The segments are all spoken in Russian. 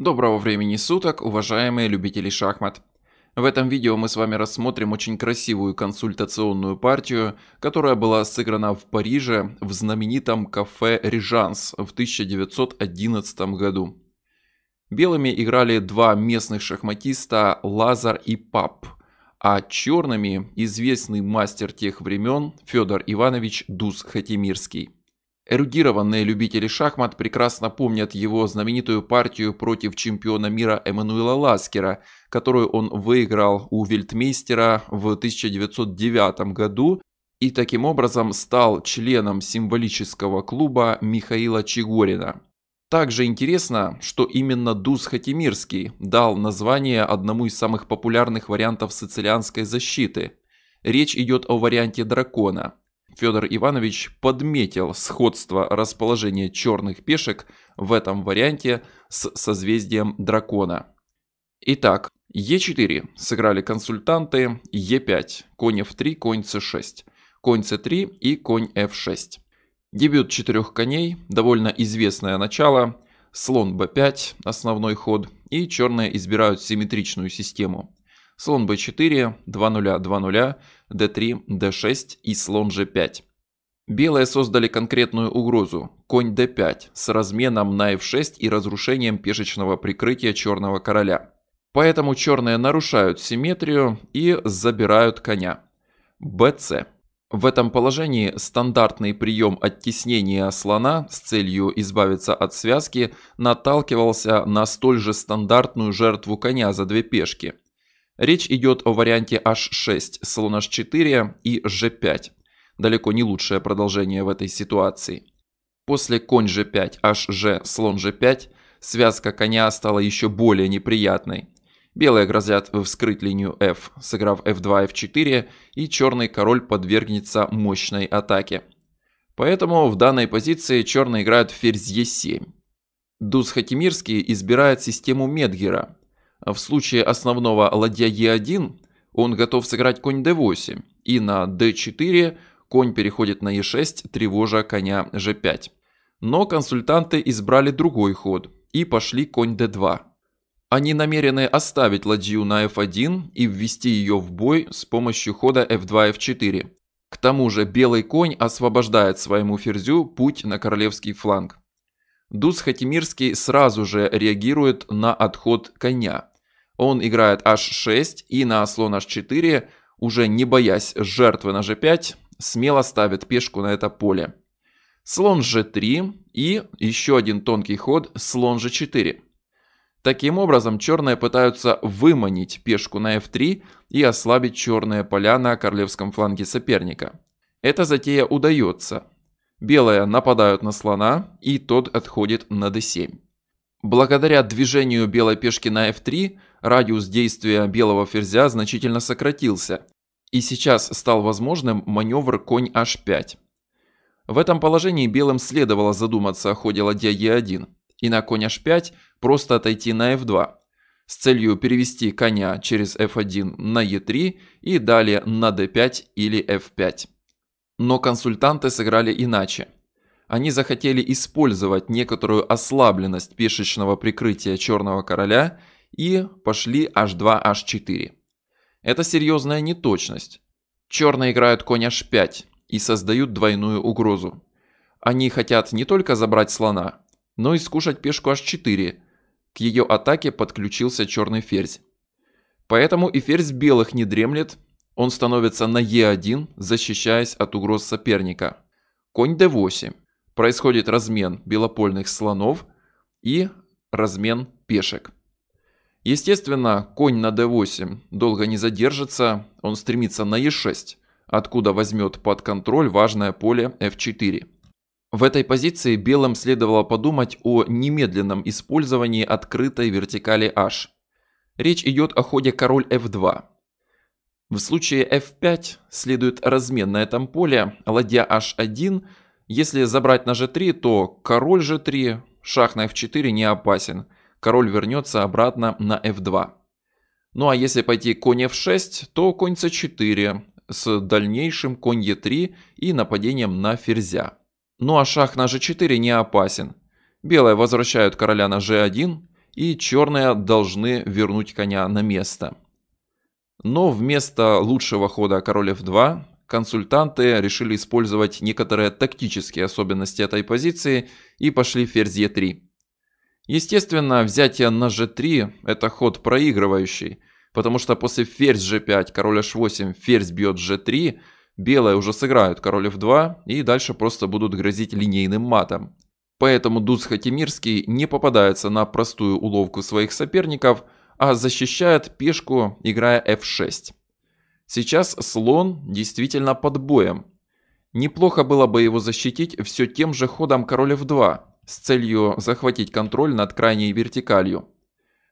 Доброго времени суток, уважаемые любители шахмат. В этом видео мы с вами рассмотрим очень красивую консультационную партию, которая была сыграна в Париже в знаменитом кафе Режанс в 1911 году. Белыми играли два местных шахматиста Лазар и Пап, а черными известный мастер тех времен Федор Иванович Дус-Хатимирский. Эрудированные любители шахмат прекрасно помнят его знаменитую партию против чемпиона мира Эммануила Ласкера, которую он выиграл у Вельтмейстера в 1909 году и таким образом стал членом символического клуба Михаила Чигорина. Также интересно, что именно Дус Хатимирский дал название одному из самых популярных вариантов сицилианской защиты. Речь идет о варианте дракона – Федор Иванович подметил сходство расположения черных пешек в этом варианте с созвездием дракона. Итак, Е4 сыграли консультанты, Е5, конь F3, конь C6, конь C3 и конь F6. Дебют четырех коней, довольно известное начало, слон b5, основной ход, и черные избирают симметричную систему слон b4, 2-0, 2-0, d3, d6 и слон g5. Белые создали конкретную угрозу – конь d5 с разменом на f6 и разрушением пешечного прикрытия черного короля. Поэтому черные нарушают симметрию и забирают коня. bc. В этом положении стандартный прием оттеснения слона с целью избавиться от связки наталкивался на столь же стандартную жертву коня за две пешки – Речь идет о варианте H6, слон H4 и G5. Далеко не лучшее продолжение в этой ситуации. После конь G5, HG, слон G5, связка коня стала еще более неприятной. Белые грозят вскрыть линию F, сыграв F2, F4, и черный король подвергнется мощной атаке. Поэтому в данной позиции черные играют ферзь e 7 Дус Хатимирский избирает систему Медгера – в случае основного ладья e 1 он готов сыграть конь d8, и на d4 конь переходит на e6, тревожа коня g5. Но консультанты избрали другой ход и пошли конь d2. Они намерены оставить ладью на f1 и ввести ее в бой с помощью хода f2, f4. К тому же белый конь освобождает своему ферзю путь на королевский фланг. Дус Хатимирский сразу же реагирует на отход коня – он играет h6 и на слон h4, уже не боясь жертвы на g5, смело ставит пешку на это поле. Слон g3 и еще один тонкий ход слон g4. Таким образом, черные пытаются выманить пешку на f3 и ослабить черные поля на королевском фланге соперника. Эта затея удается. Белые нападают на слона, и тот отходит на d7. Благодаря движению белой пешки на f3, радиус действия белого ферзя значительно сократился, и сейчас стал возможным маневр конь h5. В этом положении белым следовало задуматься о ходе ладья e1 и на конь h5 просто отойти на f2 с целью перевести коня через f1 на e3 и далее на d5 или f5. Но консультанты сыграли иначе. Они захотели использовать некоторую ослабленность пешечного прикрытия черного короля – и пошли h2, h4. Это серьезная неточность. Черные играют конь h5 и создают двойную угрозу. Они хотят не только забрать слона, но и скушать пешку h4. К ее атаке подключился черный ферзь. Поэтому и ферзь белых не дремлет, он становится на e1, защищаясь от угроз соперника. Конь d8. Происходит размен белопольных слонов и размен пешек. Естественно, конь на d8 долго не задержится, он стремится на e6, откуда возьмет под контроль важное поле f4. В этой позиции белым следовало подумать о немедленном использовании открытой вертикали h. Речь идет о ходе король f2. В случае f5 следует размен на этом поле, ладья h1. Если забрать на g3, то король g3, шах на f4 не опасен – король вернется обратно на f2. Ну а если пойти конь f6, то конь c4 с дальнейшим конь e3 и нападением на ферзя. Ну а шах на g4 не опасен. Белые возвращают короля на g1, и черные должны вернуть коня на место. Но вместо лучшего хода король f2 консультанты решили использовать некоторые тактические особенности этой позиции и пошли ферзь e3. Естественно, взятие на g3 – это ход проигрывающий, потому что после ферзь g5, король h8, ферзь бьет g3, белые уже сыграют король f2 и дальше просто будут грозить линейным матом. Поэтому Дуз Хатимирский не попадается на простую уловку своих соперников, а защищает пешку, играя f6. Сейчас слон действительно под боем. Неплохо было бы его защитить все тем же ходом король f2, с целью захватить контроль над крайней вертикалью.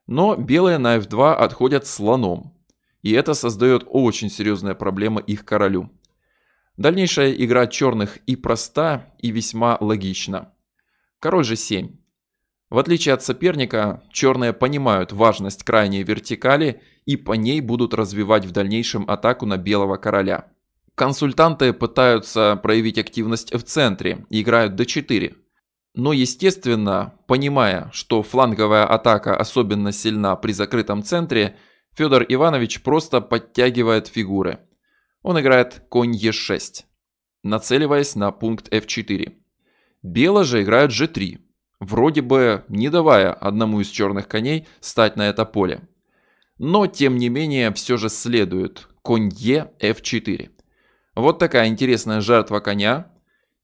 Но белые на f2 отходят слоном, и это создает очень серьезные проблемы их королю. Дальнейшая игра черных и проста, и весьма логична. Король же 7. В отличие от соперника, черные понимают важность крайней вертикали и по ней будут развивать в дальнейшем атаку на белого короля. Консультанты пытаются проявить активность в центре, играют d4, но, естественно, понимая, что фланговая атака особенно сильна при закрытом центре, Федор Иванович просто подтягивает фигуры. Он играет конь Е6, нацеливаясь на пункт F4. Бело же играет G3, вроде бы не давая одному из черных коней стать на это поле. Но, тем не менее, все же следует конь Е F4. Вот такая интересная жертва коня,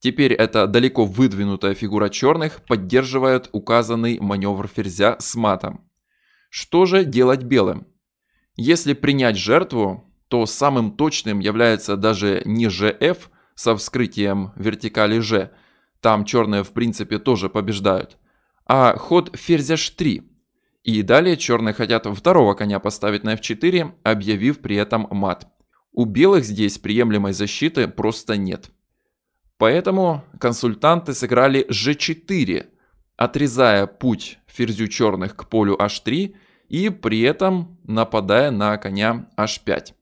Теперь эта далеко выдвинутая фигура черных поддерживает указанный маневр ферзя с матом. Что же делать белым? Если принять жертву, то самым точным является даже не ЖФ со вскрытием вертикали g. там черные в принципе тоже побеждают, а ход ферзя H3. И далее черные хотят второго коня поставить на F4, объявив при этом мат. У белых здесь приемлемой защиты просто нет. Поэтому консультанты сыграли g4, отрезая путь ферзю черных к полю h3 и при этом нападая на коня h5.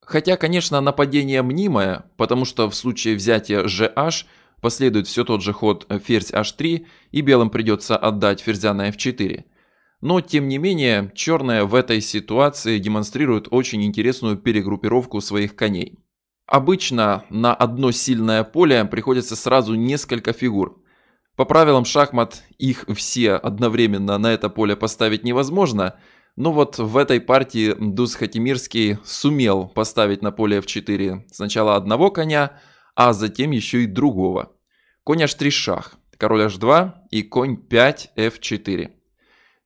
Хотя, конечно, нападение мнимое, потому что в случае взятия gh последует все тот же ход ферзь h3 и белым придется отдать ферзя на f4. Но, тем не менее, черные в этой ситуации демонстрируют очень интересную перегруппировку своих коней. Обычно на одно сильное поле приходится сразу несколько фигур. По правилам шахмат их все одновременно на это поле поставить невозможно, но вот в этой партии Дус Хатимирский сумел поставить на поле f4 сначала одного коня, а затем еще и другого. Конь h3 шах, король h2 и конь 5 f4.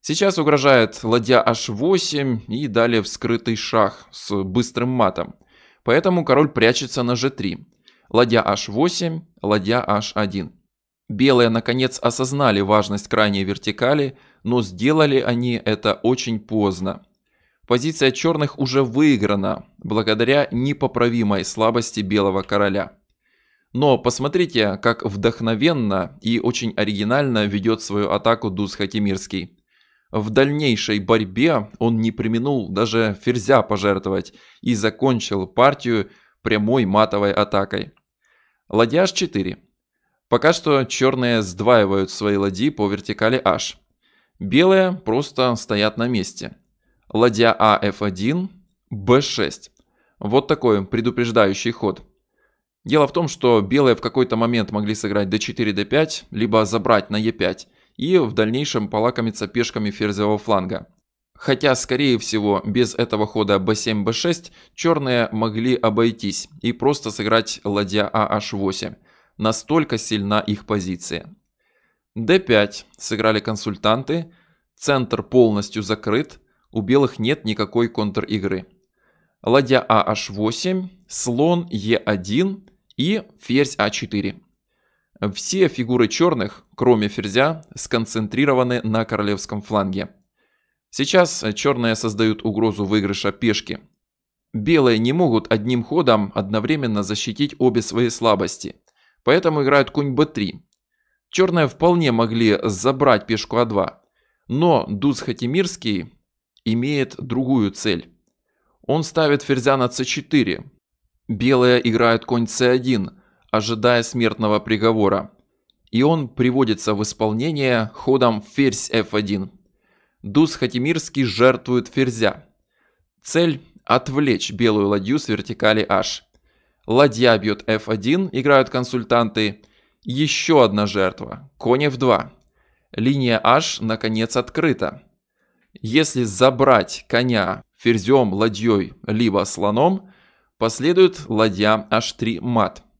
Сейчас угрожает ладья h8 и далее вскрытый шах с быстрым матом. Поэтому король прячется на g3. Ладья h8, ладья h1. Белые наконец осознали важность крайней вертикали, но сделали они это очень поздно. Позиция черных уже выиграна, благодаря непоправимой слабости белого короля. Но посмотрите, как вдохновенно и очень оригинально ведет свою атаку Дуз Хакимирский. В дальнейшей борьбе он не применул даже ферзя пожертвовать и закончил партию прямой матовой атакой. Ладья h4. Пока что черные сдваивают свои ладьи по вертикали h. Белые просто стоят на месте. Ладья а f1, b6. Вот такой предупреждающий ход. Дело в том, что белые в какой-то момент могли сыграть d4, d5, либо забрать на e5 и в дальнейшем полакомиться пешками ферзевого фланга. Хотя, скорее всего, без этого хода b7-b6 черные могли обойтись и просто сыграть ладья ah8. А Настолько сильна их позиция. d5 сыграли консультанты, центр полностью закрыт, у белых нет никакой контр-игры. Ладья ah8, а слон e1 и ферзь a а 4 все фигуры черных, кроме ферзя, сконцентрированы на королевском фланге. Сейчас черные создают угрозу выигрыша пешки. Белые не могут одним ходом одновременно защитить обе свои слабости, поэтому играют конь b3. Черные вполне могли забрать пешку а2, но Дуз Хатимирский имеет другую цель. Он ставит ферзя на c4. Белые играют конь c1, ожидая смертного приговора. И он приводится в исполнение ходом ферзь f1. Дус Хатимирский жертвует ферзя. Цель – отвлечь белую ладью с вертикали h. Ладья бьет f1, играют консультанты. Еще одна жертва – конь f2. Линия h, наконец, открыта. Если забрать коня ферзем, ладьей, либо слоном, последует ладья h3 мат –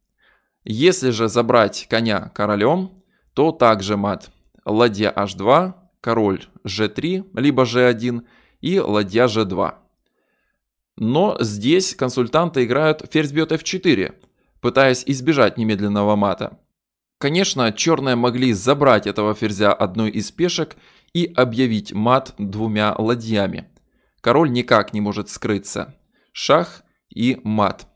если же забрать коня королем, то также мат. Ладья h2, король g3, либо g1 и ладья g2. Но здесь консультанты играют ферзь бьет f4, пытаясь избежать немедленного мата. Конечно, черные могли забрать этого ферзя одной из пешек и объявить мат двумя ладьями. Король никак не может скрыться. Шах и мат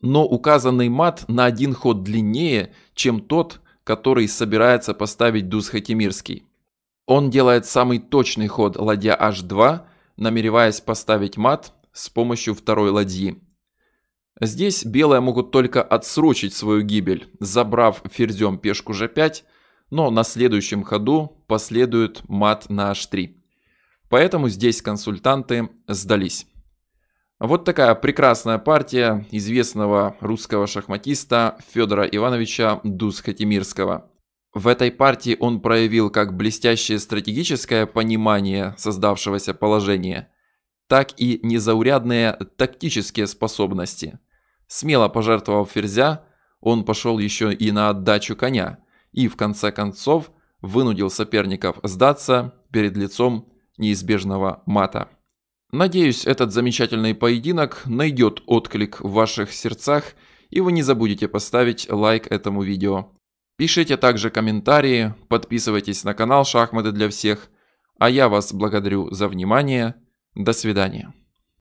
но указанный мат на один ход длиннее, чем тот, который собирается поставить Дуз Хакимирский. Он делает самый точный ход ладья h2, намереваясь поставить мат с помощью второй ладьи. Здесь белые могут только отсрочить свою гибель, забрав ферзем пешку g5, но на следующем ходу последует мат на h3. Поэтому здесь консультанты сдались. Вот такая прекрасная партия известного русского шахматиста Федора Ивановича дус В этой партии он проявил как блестящее стратегическое понимание создавшегося положения, так и незаурядные тактические способности. Смело пожертвовав ферзя, он пошел еще и на отдачу коня и в конце концов вынудил соперников сдаться перед лицом неизбежного мата. Надеюсь, этот замечательный поединок найдет отклик в ваших сердцах, и вы не забудете поставить лайк этому видео. Пишите также комментарии, подписывайтесь на канал «Шахматы для всех», а я вас благодарю за внимание. До свидания.